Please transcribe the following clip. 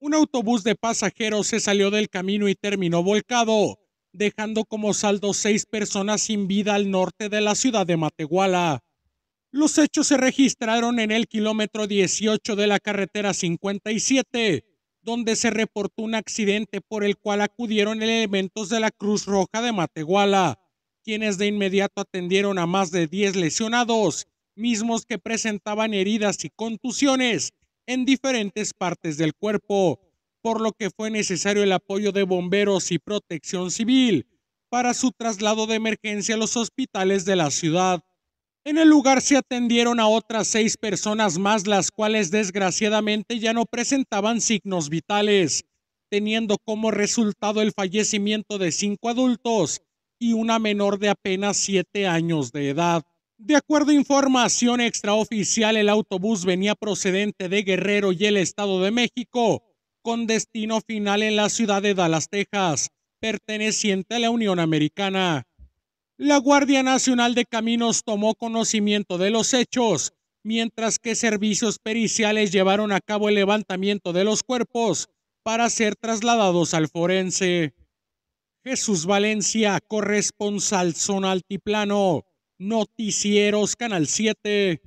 un autobús de pasajeros se salió del camino y terminó volcado, dejando como saldo seis personas sin vida al norte de la ciudad de Matehuala. Los hechos se registraron en el kilómetro 18 de la carretera 57, donde se reportó un accidente por el cual acudieron elementos de la Cruz Roja de Matehuala, quienes de inmediato atendieron a más de 10 lesionados, mismos que presentaban heridas y contusiones, en diferentes partes del cuerpo, por lo que fue necesario el apoyo de bomberos y protección civil para su traslado de emergencia a los hospitales de la ciudad. En el lugar se atendieron a otras seis personas más, las cuales desgraciadamente ya no presentaban signos vitales, teniendo como resultado el fallecimiento de cinco adultos y una menor de apenas siete años de edad. De acuerdo a información extraoficial, el autobús venía procedente de Guerrero y el Estado de México, con destino final en la ciudad de Dallas, Texas, perteneciente a la Unión Americana. La Guardia Nacional de Caminos tomó conocimiento de los hechos, mientras que servicios periciales llevaron a cabo el levantamiento de los cuerpos para ser trasladados al forense. Jesús Valencia, corresponsal Zona Altiplano. Noticieros Canal 7.